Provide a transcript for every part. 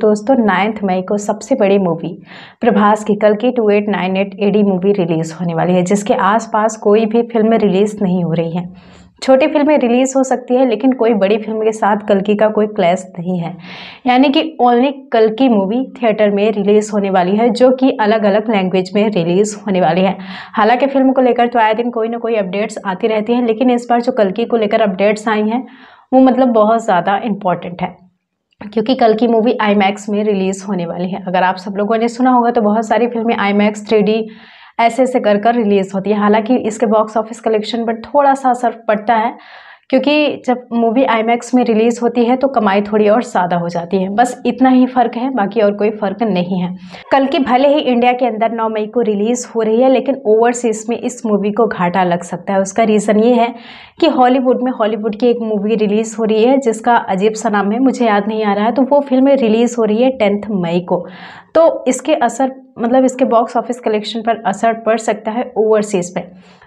दोस्तों नाइन्थ मई को सबसे बड़ी मूवी प्रभास की कल की two eight nine eight AD movie release होने वाली है जिसके आसपास कोई भी फिल्म रिलीज़ नहीं हो रही है छोटी फिल्में रिलीज़ हो सकती है लेकिन कोई बड़ी फिल्म के साथ कलकी का कोई क्लैश नहीं है यानी कि ओनली कलकी मूवी थिएटर में रिलीज़ होने वाली है जो कि अलग अलग लैंग्वेज में रिलीज़ होने वाली है हालांकि फिल्म को लेकर तो आए दिन कोई ना कोई अपडेट्स आती रहती हैं लेकिन इस बार जो कलकी को लेकर अपडेट्स आई हैं वो मतलब बहुत ज़्यादा इंपॉर्टेंट है क्योंकि कल की मूवी आई में रिलीज़ होने वाली है अगर आप सब लोगों ने सुना होगा तो बहुत सारी फिल्में आई मैक्स ऐसे ऐसे कर कर रिलीज़ होती है हालांकि इसके बॉक्स ऑफिस कलेक्शन पर थोड़ा सा असर पड़ता है क्योंकि जब मूवी आई में रिलीज़ होती है तो कमाई थोड़ी और ज़्यादा हो जाती है बस इतना ही फ़र्क है बाकी और कोई फ़र्क नहीं है कल की भले ही इंडिया के अंदर नौ मई को रिलीज़ हो रही है लेकिन ओवरसीज़ में इस मूवी को घाटा लग सकता है उसका रीज़न ये है कि हॉलीवुड में हॉलीवुड की एक मूवी रिलीज़ हो रही है जिसका अजीब सा नाम है मुझे याद नहीं आ रहा है तो वो फिल्म रिलीज़ हो रही है टेंथ मई को तो इसके असर मतलब इसके बॉक्स ऑफिस कलेक्शन पर असर पड़ सकता है ओवरसीज़ पे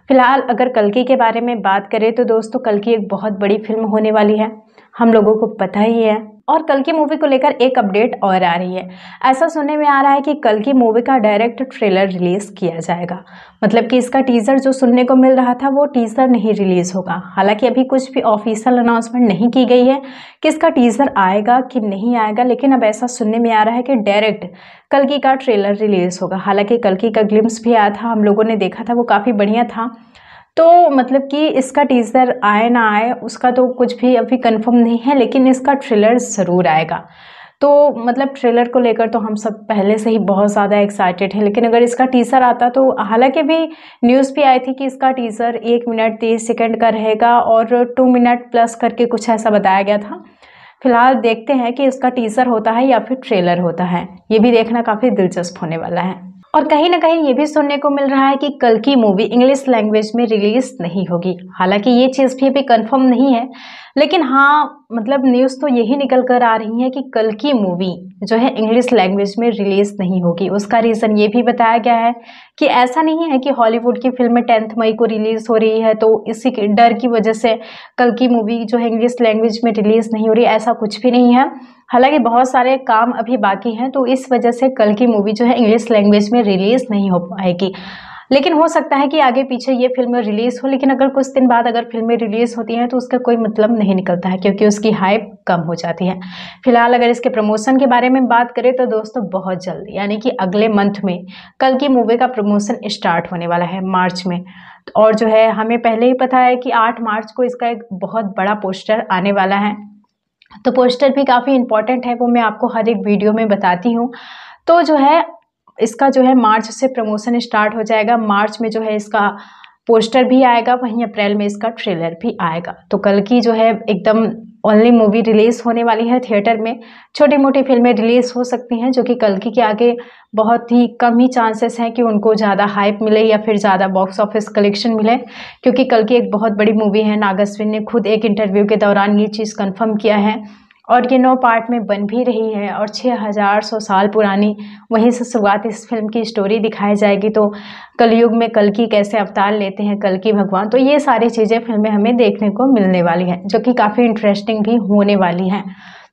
फिलहाल अगर कलकी के बारे में बात करें तो दोस्तों कल की एक बहुत बड़ी फिल्म होने वाली है हम लोगों को पता ही है और कल की मूवी को लेकर एक अपडेट और आ रही है ऐसा सुनने में आ रहा है कि कल की मूवी का डायरेक्ट ट्रेलर रिलीज किया जाएगा मतलब कि इसका टीजर जो सुनने को मिल रहा था वो टीजर नहीं रिलीज होगा हालांकि अभी कुछ भी ऑफिशियल अनाउंसमेंट नहीं की गई है कि इसका टीजर आएगा कि नहीं आएगा लेकिन अब ऐसा सुनने में आ रहा है कि डायरेक्ट कल का ट्रेलर रिलीज़ होगा हालांकि कल का ग्लिम्स भी आया था हम लोगों ने देखा था वो काफ़ी बढ़िया था तो मतलब कि इसका टीज़र आए ना आए उसका तो कुछ भी अभी कंफर्म नहीं है लेकिन इसका ट्रेलर ज़रूर आएगा तो मतलब ट्रेलर को लेकर तो हम सब पहले से ही बहुत ज़्यादा एक्साइटेड हैं लेकिन अगर इसका टीज़र आता तो हालांकि भी न्यूज़ भी आई थी कि इसका टीज़र एक मिनट तीस सेकंड का रहेगा और टू मिनट प्लस करके कुछ ऐसा बताया गया था फिलहाल देखते हैं कि इसका टीज़र होता है या फिर ट्रेलर होता है ये भी देखना काफ़ी दिलचस्प होने वाला है और कहीं ना कहीं ये भी सुनने को मिल रहा है कि कल की मूवी इंग्लिश लैंग्वेज में रिलीज नहीं होगी हालांकि ये चीज़ भी अभी कंफर्म नहीं है लेकिन हाँ मतलब न्यूज़ तो यही निकल कर आ रही है कि कल की मूवी जो है इंग्लिश लैंग्वेज में रिलीज़ नहीं होगी उसका रीज़न ये भी बताया गया है कि ऐसा नहीं है कि हॉलीवुड की फिल्म टेंथ मई को रिलीज़ हो रही है तो इसी के डर की वजह से कल की मूवी जो है इंग्लिश लैंग्वेज में रिलीज़ नहीं हो रही ऐसा कुछ भी नहीं है हालांकि बहुत सारे काम अभी बाकी हैं तो इस वजह से कल की मूवी जो है इंग्लिश लैंग्वेज में रिलीज़ नहीं हो पाएगी लेकिन हो सकता है कि आगे पीछे ये फिल्में रिलीज़ हो लेकिन अगर कुछ दिन बाद अगर फिल्में रिलीज़ होती हैं तो उसका कोई मतलब नहीं निकलता है क्योंकि उसकी हाइप कम हो जाती है फिलहाल अगर इसके प्रमोशन के बारे में बात करें तो दोस्तों बहुत जल्द यानी कि अगले मंथ में कल की मूवी का प्रमोशन स्टार्ट होने वाला है मार्च में और जो है हमें पहले ही पता है कि आठ मार्च को इसका एक बहुत बड़ा पोस्टर आने वाला है तो पोस्टर भी काफ़ी इंपॉर्टेंट है वो मैं आपको हर एक वीडियो में बताती हूँ तो जो है इसका जो है मार्च से प्रमोशन स्टार्ट हो जाएगा मार्च में जो है इसका पोस्टर भी आएगा वहीं अप्रैल में इसका ट्रेलर भी आएगा तो कल की जो है एकदम ओनली मूवी रिलीज़ होने वाली है थिएटर में छोटी मोटी फिल्में रिलीज़ हो सकती हैं जो कि कल की के आगे बहुत ही कम ही चांसेस हैं कि उनको ज़्यादा हाइप मिले या फिर ज़्यादा बॉक्स ऑफिस कलेक्शन मिले क्योंकि कल की एक बहुत बड़ी मूवी है नागस्विन ने खुद एक इंटरव्यू के दौरान ये चीज़ कन्फर्म किया है और ये नौ पार्ट में बन भी रही है और छः हज़ार सौ साल पुरानी वहीं से शुरुआत इस फिल्म की स्टोरी दिखाई जाएगी तो कलयुग में कल की कैसे अवतार लेते हैं कल की भगवान तो ये सारी चीज़ें फिल्में हमें देखने को मिलने वाली हैं जो कि काफ़ी इंटरेस्टिंग भी होने वाली हैं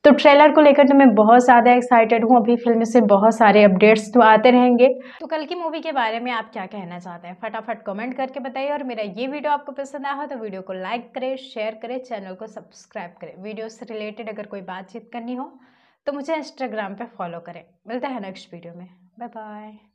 तो ट्रेलर को लेकर तो मैं बहुत ज़्यादा एक्साइटेड हूँ अभी फिल्म से बहुत सारे अपडेट्स तो आते रहेंगे तो कल की मूवी के बारे में आप क्या कहना चाहते हैं फटाफट कमेंट करके बताइए और मेरा ये वीडियो आपको पसंद आया हो तो वीडियो को लाइक करें शेयर करें चैनल को सब्सक्राइब करें वीडियो से रिलेटेड अगर कोई बातचीत करनी हो तो मुझे इंस्टाग्राम पे फॉलो करें मिलता है नेक्स्ट वीडियो में बाय बाय